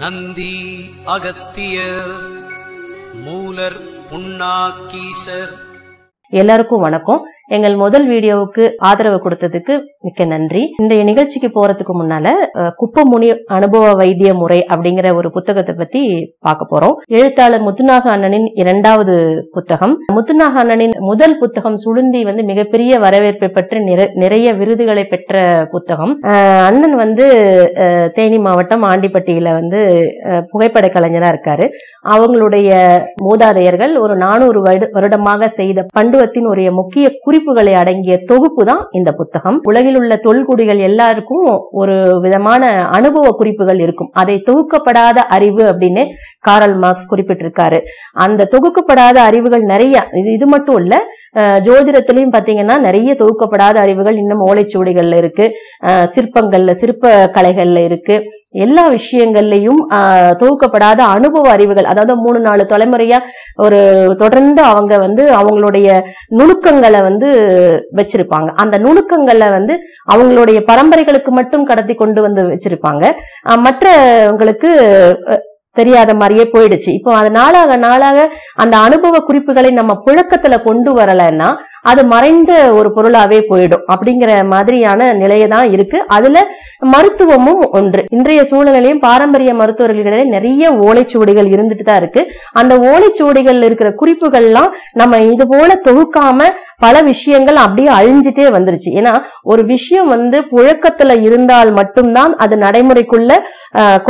Nandi Agathiyar molar புண்ணாக்கீசர் எல்லாருக்கும் வணக்கம் எங்கள் முதல் வீடியோவுக்கு ஆதரவு கொடுத்ததுக்கு மிக்க நன்றி இன்றைய நிகழ்ச்சிக்கு போறதுக்கு முன்னால குப்பமுனி அனுபவ வைத்திய முறை அப்படிங்கிற ஒரு புத்தகத்தை பத்தி பார்க்க போறோம் எழுத்தாளர் முத்துநாக அண்ணனின் இரண்டாவது புத்தகம் முத்துநாக அண்ணனின் முதல் புத்தகம் சுழுந்தி வந்து மிகப்பெரிய வரவேற்பை பெற்று நிறைய விருதுகளை பெற்ற புத்தகம் அண்ணன் வந்து தேனி மாவட்டம் ஆண்டிப்பட்டியில வந்து புகைப்பட கலைஞரா இருக்காரு அவங்களுடைய மூதாதையர்கள் ஒரு நானூறு வருடமாக செய்த பண்டுவத்தின் ஒரு முக்கிய குறி குறிப்புகளை அடங்கிய தொகுப்பு தான் இந்த புத்தகம் உலகில் உள்ள தொல்குடிகள் எல்லாருக்கும் ஒரு விதமான அனுபவ குறிப்புகள் இருக்கும் அதை தொகுக்கப்படாத அறிவு அப்படின்னு காரல் மார்க்ஸ் குறிப்பிட்டிருக்காரு அந்த தொகுக்கப்படாத அறிவுகள் நிறைய இது இது மட்டும் இல்ல ஜோதிடத்திலையும் பாத்தீங்கன்னா நிறைய தொகுக்கப்படாத அறிவுகள் இன்னும் ஓலைச்சுவடிகள்ல இருக்கு சிற்பங்கள்ல சிற்ப கலைகள்ல இருக்கு எல்லா விஷயங்கள்லையும் தொகுக்கப்படாத அனுபவ அறிவுகள் அதாவது மூணு நாலு தலைமுறையா ஒரு தொடர்ந்து அவங்க வந்து அவங்களுடைய நுணுக்கங்களை வந்து வச்சிருப்பாங்க அந்த நுணுக்கங்களை வந்து அவங்களுடைய பரம்பரைகளுக்கு மட்டும் கடத்தி கொண்டு வந்து வச்சிருப்பாங்க மற்றவங்களுக்கு தெரியாத மாதிரியே போயிடுச்சு இப்போ அது நாளாக நாளாக அந்த அனுபவ குறிப்புகளை நம்ம புழக்கத்துல கொண்டு வரலைன்னா அது மறைந்த ஒரு பொருளாவே போயிடும் அப்படிங்கிற மாதிரியான நிலையை தான் இருக்கு அதுல மருத்துவமும் ஒன்று இன்றைய சூழ்நிலையும் பாரம்பரிய மருத்துவர்களிடையே நிறைய ஓலைச்சுவடிகள் இருந்துட்டு தான் இருக்கு அந்த ஓலைச்சுவடிகள் இருக்கிற குறிப்புகள்லாம் நம்ம இது போல தொகுக்காம பல விஷயங்கள் அப்படியே அழிஞ்சிட்டே வந்துருச்சு ஏன்னா ஒரு விஷயம் வந்து புழக்கத்துல இருந்தால் மட்டும்தான் அது நடைமுறைக்குள்ள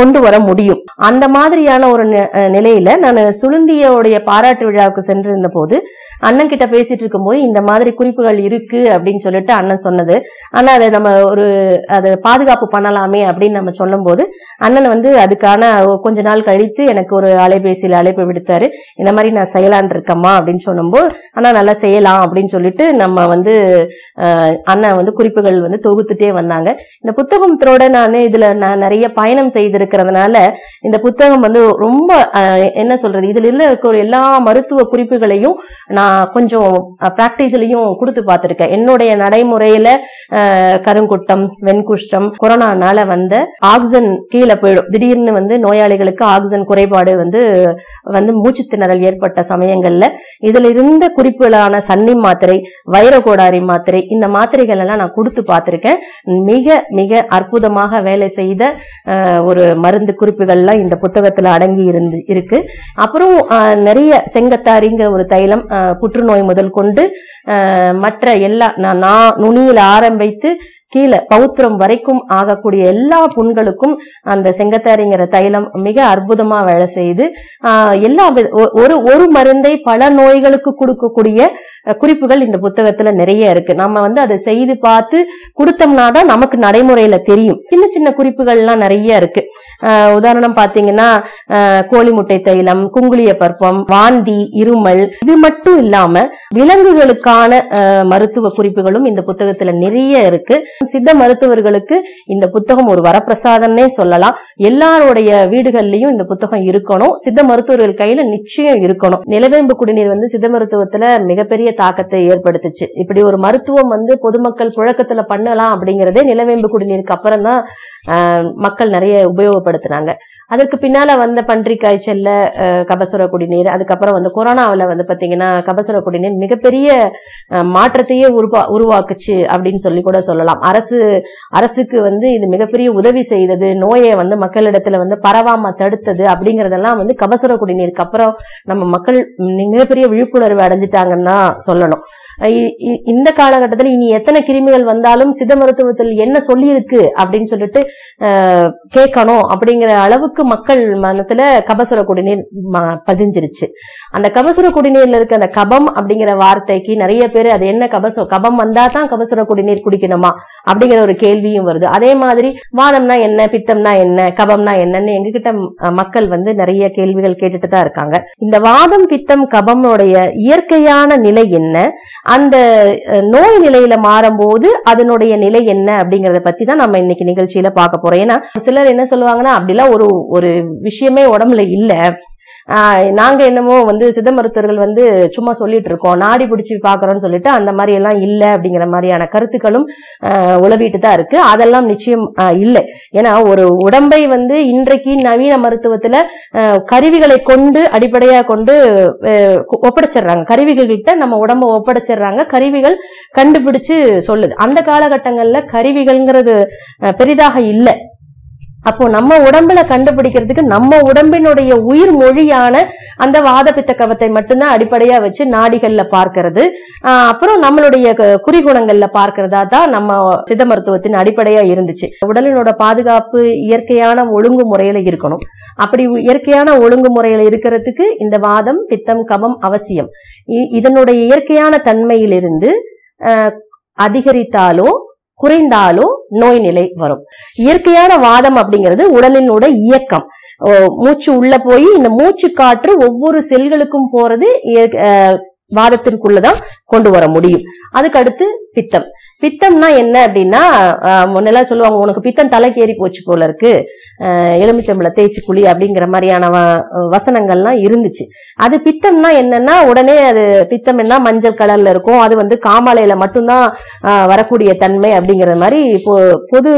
கொண்டு வர முடியும் அந்த மாதிரியான ஒரு நிலையில நான் சுளுந்தியோடைய பாராட்டு விழாவுக்கு சென்றிருந்த போது அண்ணன் கிட்ட பேசிட்டு இருக்கும்போது இந்த இந்த மாதிரி குறிப்புகள் இருக்கு அப்படின்னு சொல்லிட்டு அண்ணன் சொன்னது ஆனா அதை நம்ம ஒரு அதை பாதுகாப்பு பண்ணலாமே அப்படின்னு நம்ம சொல்லும்போது அண்ணன் வந்து அதுக்கான கொஞ்ச நாள் கழித்து எனக்கு ஒரு அலைபேசியில் அழைப்பு விடுத்தாரு இந்த மாதிரி நான் செய்யலான் இருக்கம்மா அப்படின்னு சொல்லும்போது ஆனா நல்லா செய்யலாம் அப்படின்னு சொல்லிட்டு நம்ம வந்து அண்ணன் வந்து குறிப்புகள் வந்து தொகுத்துட்டே வந்தாங்க இந்த புத்தகத்தோட நான் இதுல நான் நிறைய பயணம் செய்திருக்கிறதுனால இந்த புத்தகம் வந்து ரொம்ப என்ன சொல்றது இதுல இருக்கக்கூடிய எல்லா மருத்துவ குறிப்புகளையும் நான் கொஞ்சம் பிராக்டிஸ் சிகிச்சைகளையும் கொடுத்து பார்த்துருக்கேன் என்னுடைய நடைமுறையில கருங்குட்டம் வெண்குஷ்டம் கொரோனானால வந்த ஆக்சிஜன் கீழே போயிடும் திடீர்னு வந்து நோயாளிகளுக்கு ஆக்சிஜன் குறைபாடு வந்து வந்து மூச்சு திணறல் ஏற்பட்ட சமயங்கள்ல இதுல இருந்த குறிப்புகளான சன்னி மாத்திரை வைரகோடாரி மாத்திரை இந்த மாத்திரைகள் எல்லாம் நான் கொடுத்து பார்த்துருக்கேன் மிக மிக அற்புதமாக வேலை செய்த ஒரு மருந்து குறிப்புகள்லாம் இந்த புத்தகத்துல அடங்கி இருந்து இருக்கு அப்புறம் நிறைய செங்கத்தாரிங்கிற ஒரு தைலம் புற்றுநோய் முதல் கொண்டு மற்ற எல்லா நான் நுனியில் ஆரம்பித்து கீழே பௌத்திரம் வரைக்கும் ஆகக்கூடிய எல்லா புண்களுக்கும் அந்த செங்கத்தாரிங்கிற தைலம் மிக அற்புதமா வேலை செய்து எல்லா ஒரு ஒரு மருந்தை பல நோய்களுக்கு கொடுக்கக்கூடிய குறிப்புகள் இந்த புத்தகத்துல நிறைய இருக்கு நம்ம வந்து அதை செய்து பார்த்து கொடுத்தோம்னா தான் நமக்கு நடைமுறையில தெரியும் சின்ன சின்ன குறிப்புகள்லாம் நிறைய இருக்கு உதாரணம் பாத்தீங்கன்னா கோழி முட்டை தைலம் குங்குளிய பருப்பம் வாந்தி இருமல் இது மட்டும் இல்லாம விலங்குகளுக்கான மருத்துவ குறிப்புகளும் இந்த புத்தகத்துல நிறைய இருக்கு சித்த மருத்துவர்களுக்கு இந்த புத்தகம் ஒரு வரப்பிரசாதம்னே சொல்லலாம் எல்லாருடைய வீடுகள்லயும் இந்த புத்தகம் இருக்கணும் சித்த மருத்துவர்கள் கையில நிச்சயம் இருக்கணும் நிலவேம்பு குடிநீர் வந்து சித்த மருத்துவத்துல மிகப்பெரிய தாக்கத்தை ஏற்படுத்துச்சு இப்படி ஒரு மருத்துவம் வந்து பொதுமக்கள் புழக்கத்துல பண்ணலாம் அப்படிங்கறதே நிலவேம்பு குடிநீருக்கு அப்புறம் தான் மக்கள் நிறைய உபயோகப்படுத்தினாங்க அதற்கு பின்னால வந்த பன்றி காய்ச்சல்ல கபசுர குடிநீர் அதுக்கப்புறம் வந்து கொரோனாவில் வந்து பார்த்தீங்கன்னா கபசுர குடிநீர் மிகப்பெரிய மாற்றத்தையே உருவா உருவாக்குச்சு அப்படின்னு சொல்லி கூட சொல்லலாம் அரசு அரசுக்கு வந்து இது மிகப்பெரிய உதவி செய்தது நோயை வந்து மக்களிடத்துல வந்து பரவாம தடுத்தது அப்படிங்கறதெல்லாம் வந்து கபசுர குடிநீருக்கு அப்புறம் நம்ம மக்கள் மிகப்பெரிய விழிப்புணர்வு அடைஞ்சிட்டாங்கன்னு தான் சொல்லணும் இந்த காலகட்டத்தில் இனி எத்தனை கிருமிகள் வந்தாலும் சித்த மருத்துவத்தில் என்ன சொல்லியிருக்கு அப்படின்னு சொல்லிட்டு கேட்கணும் அப்படிங்கிற அளவுக்கு மக்கள் மனத்துல கபசுர குடிநீர் பதிஞ்சிருச்சு அந்த கபசுர குடிநீர்ல இருக்க அந்த கபம் அப்படிங்கிற வார்த்தைக்கு நிறைய பேர் அது என்ன கபசம் கபம் வந்தா தான் கபசுர குடிநீர் குடிக்கணுமா அப்படிங்கிற ஒரு கேள்வியும் வருது அதே மாதிரி வாதம்னா என்ன பித்தம்னா என்ன கபம்னா என்னன்னு எங்ககிட்ட மக்கள் வந்து நிறைய கேள்விகள் கேட்டுட்டு தான் இருக்காங்க இந்த வாதம் பித்தம் கபம் இயற்கையான நிலை என்ன அந்த நோய் நிலையில மாறும்போது அதனுடைய நிலை என்ன அப்படிங்கறத பத்தி தான் நம்ம இன்னைக்கு நிகழ்ச்சியில பார்க்க போறோம் ஏன்னா சிலர் என்ன சொல்லுவாங்கன்னா அப்படிலாம் ஒரு ஒரு விஷயமே உடம்புல இல்லை நாங்கள் என்னமோ வந்து சித்த மருத்துவர்கள் வந்து சும்மா சொல்லிட்டு இருக்கோம் நாடி பிடிச்சி பார்க்குறோன்னு சொல்லிட்டு அந்த மாதிரி எல்லாம் இல்லை அப்படிங்கிற மாதிரியான கருத்துக்களும் உளவிட்டு தான் இருக்கு அதெல்லாம் நிச்சயம் இல்லை ஏன்னா ஒரு உடம்பை வந்து இன்றைக்கு நவீன மருத்துவத்தில் கருவிகளை கொண்டு அடிப்படையாக கொண்டு ஒப்படைச்சிடுறாங்க கருவிகள் கிட்ட நம்ம உடம்பை ஒப்படைச்சிடுறாங்க கருவிகள் கண்டுபிடிச்சு சொல்லுது அந்த காலகட்டங்களில் கருவிகள்ங்கிறது பெரிதாக இல்லை அப்போ நம்ம உடம்புல கண்டுபிடிக்கிறதுக்கு நம்ம உடம்பினுடைய உயிர் மொழியான அந்த வாதபித்த கவத்தை மட்டும்தான் அடிப்படையா வச்சு நாடிகள்ல பார்க்கறது அப்புறம் நம்மளுடைய குறிகுணங்கள்ல பார்க்கறதா தான் நம்ம சித்த மருத்துவத்தின் அடிப்படையா இருந்துச்சு உடலினோட பாதுகாப்பு இயற்கையான ஒழுங்கு முறையில இருக்கணும் அப்படி இயற்கையான ஒழுங்கு முறையில இருக்கிறதுக்கு இந்த வாதம் பித்தம் கவம் அவசியம் இதனுடைய இயற்கையான தன்மையிலிருந்து அதிகரித்தாலோ குறைந்தாலும் நோய் நிலை வரும் இயற்கையான வாதம் அப்படிங்கிறது உடலினோட இயக்கம் மூச்சு உள்ள போய் இந்த மூச்சு காற்று ஒவ்வொரு செல்களுக்கும் போறது வாதத்திற்குள்ளதான் கொண்டு வர முடியும் அதுக்கு அடுத்து பித்தம் பித்தம்னா என்ன அப்படின்னா முன்னெல்லாம் சொல்லுவாங்க உனக்கு பித்தம் தலைக்கேறி போச்சு போல இருக்கு எலுமிச்சம்பளை தேய்ச்சி குழி அப்படிங்கிற மாதிரியான வசனங்கள்லாம் இருந்துச்சு அது பித்தம்னா என்னன்னா உடனே அது பித்தம் என்ன மஞ்சள் கலர்ல இருக்கும் அது வந்து காமாலையில மட்டும்தான் வரக்கூடிய தன்மை அப்படிங்கிற மாதிரி பொது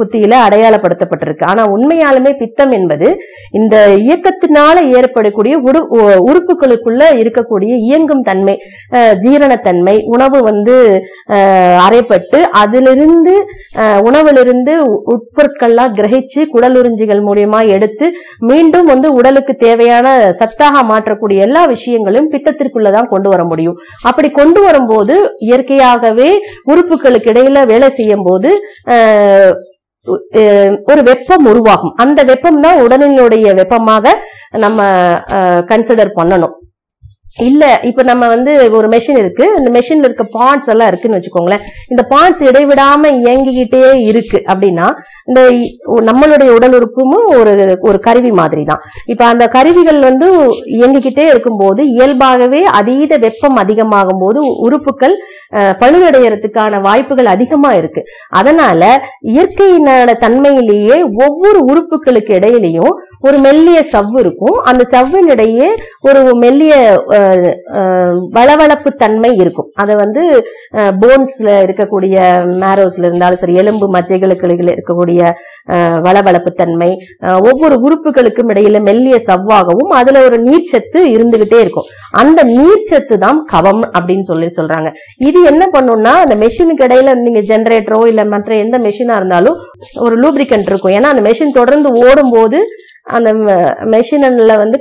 புத்தியில அடையாளப்படுத்தப்பட்டிருக்கு ஆனா உண்மையாலுமே பித்தம் என்பது இந்த இயக்கத்தினால ஏற்படக்கூடிய உரு உறுப்புகளுக்குள்ள இருக்கக்கூடிய இயங்கும் தன்மை ஜீரணத்தன்மை உணவு வந்து அறைப்பட்டு அதிலிருந்து உணவிலிருந்து உட்பொருட்கள்லாம் கிரகிச்சு உடல் உறிஞ்சிகள் மூலியமா எடுத்து மீண்டும் வந்து உடலுக்கு தேவையான சத்தாக மாற்றக்கூடிய எல்லா விஷயங்களையும் பித்தத்திற்குள்ளதான் கொண்டு வர முடியும் அப்படி கொண்டு வரும்போது இயற்கையாகவே உறுப்புகளுக்கு இடையில வேலை செய்யும் போது ஒரு வெப்பம் உருவாகும் அந்த வெப்பம் தான் உடலினுடைய வெப்பமாக நம்ம கன்சிடர் பண்ணணும் இல்ல இப்ப நம்ம வந்து ஒரு மெஷின் இருக்கு இந்த மெஷின்ல இருக்க பார்ட்ஸ் எல்லாம் இருக்குன்னு வச்சுக்கோங்களேன் இந்த பார்ட்ஸ் இடைவிடாம இயங்கிக்கிட்டே இருக்கு அப்படின்னா இந்த நம்மளுடைய உடல் உறுப்பும் ஒரு ஒரு கருவி மாதிரி தான் இப்ப அந்த கருவிகள் வந்து இயங்கிக்கிட்டே இருக்கும்போது இயல்பாகவே அதீத வெப்பம் அதிகமாகும் போது உறுப்புகள் பழுதடையறதுக்கான வாய்ப்புகள் அதிகமா இருக்கு அதனால இயற்கையினான தன்மையிலேயே ஒவ்வொரு உறுப்புகளுக்கு இடையிலையும் ஒரு மெல்லிய சவ்வு இருக்கும் அந்த சவ்வினிடையே ஒரு மெல்லிய வளவளப்பு தன்மை இருக்கும் அதை வந்து போன்ஸ்ல இருக்கக்கூடிய மேரோஸ்ல இருந்தாலும் சரி எலும்பு மஜ்ஜைகளுக்கு இருக்கக்கூடிய வளவளப்பு தன்மை ஒவ்வொரு உறுப்புகளுக்கும் இடையில மெல்லிய சவ்வாகவும் அதுல ஒரு நீர்ச்சத்து இருந்துகிட்டே இருக்கும் அந்த நீர்ச்சத்து தான் கவம் அப்படின்னு சொல்லி சொல்றாங்க இது என்ன பண்ணும்னா அந்த மெஷினுக்கு இடையில நீங்க ஜென்ரேட்டரோ இல்ல மற்ற எந்த மெஷினா இருந்தாலும் ஒரு லூப்ரிகன்ட் இருக்கும் ஏன்னா அந்த மெஷின் தொடர்ந்து ஓடும் போது அந்த மெஷினில் வந்து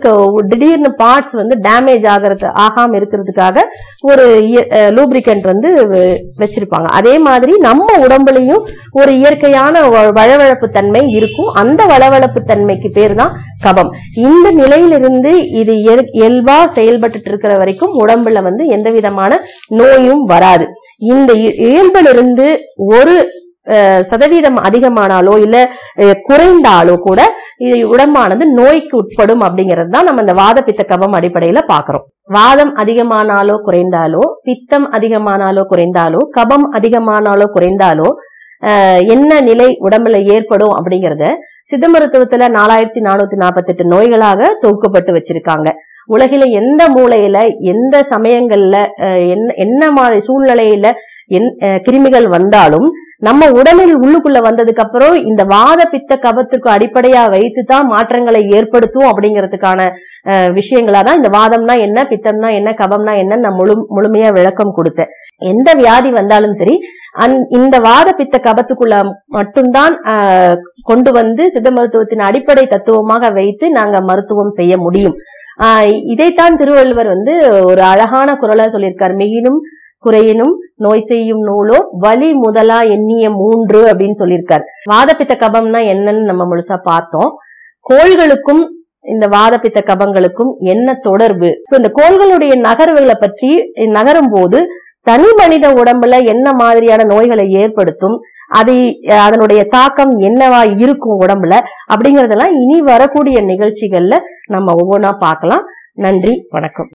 திடீர்னு பார்ட்ஸ் வந்து டேமேஜ் ஆகிறது ஆகாமல் இருக்கிறதுக்காக ஒரு லூப்ரிகண்ட் வந்து வச்சிருப்பாங்க அதே மாதிரி நம்ம உடம்புலையும் ஒரு இயற்கையான வளவழப்பு தன்மை இருக்கும் அந்த வளவழப்பு தன்மைக்கு பேர் தான் கபம் இந்த நிலையிலிருந்து இது இயல்பா செயல்பட்டு இருக்கிற வரைக்கும் உடம்புல வந்து எந்த விதமான நோயும் வராது இந்த இயல்பிலிருந்து ஒரு சதவீதம் அதிகமானாலோ இல்ல குறைந்தாலோ கூட இது உடம்பானது நோய்க்கு உட்படும் அப்படிங்கிறது தான் நம்ம இந்த வாத பித்த கவம் அடிப்படையில பாக்குறோம் வாதம் அதிகமானாலோ குறைந்தாலோ பித்தம் அதிகமானாலோ குறைந்தாலோ கபம் அதிகமானாலோ குறைந்தாலோ என்ன நிலை உடம்புல ஏற்படும் அப்படிங்கறத சித்த மருத்துவத்துல நாலாயிரத்தி நானூத்தி நாற்பத்தி எட்டு நோய்களாக தொகுக்கப்பட்டு வச்சிருக்காங்க உலகில எந்த மூலையில எந்த சமயங்கள்ல என்ன என்ன மாதிரி சூழ்நிலையில என் கிருமிகள் வந்தாலும் நம்ம உடலில் உள்ளுக்குள்ள வந்ததுக்கு அப்புறம் இந்த வாத பித்த கபத்துக்கு அடிப்படையா வைத்து தான் மாற்றங்களை ஏற்படுத்தும் அப்படிங்கறதுக்கான விஷயங்களா தான் இந்த வாதம்னா என்ன பித்தம்னா என்ன கபம்னா என்னன்னு நான் முழு முழுமையா விளக்கம் கொடுத்தேன் எந்த வியாதி வந்தாலும் சரி அந் இந்த வாத பித்த கபத்துக்குள்ள மட்டும்தான் கொண்டு வந்து சித்த மருத்துவத்தின் அடிப்படை தத்துவமாக வைத்து நாங்க மருத்துவம் செய்ய முடியும் ஆஹ் இதைத்தான் திருவள்ளுவர் வந்து ஒரு அழகான குரலா சொல்லியிருக்கார் மெயினும் குறையினும் நோய் செய்யும் நூலோ வலி முதலா எண்ணிய மூன்று அப்படின்னு சொல்லியிருக்காரு வாதப்பித்த கபம்னா என்னன்னு நம்ம முழுசா பார்த்தோம் கோள்களுக்கும் இந்த வாதப்பித்த கபங்களுக்கும் என்ன தொடர்பு சோ இந்த கோள்களுடைய நகர்வுகளை பற்றி நகரும் போது தனி மனித உடம்புல என்ன மாதிரியான நோய்களை ஏற்படுத்தும் அது அதனுடைய தாக்கம் என்னவா இருக்கும் உடம்புல அப்படிங்கறதெல்லாம் இனி வரக்கூடிய நிகழ்ச்சிகள்ல நம்ம ஒவ்வொன்றா பார்க்கலாம் நன்றி வணக்கம்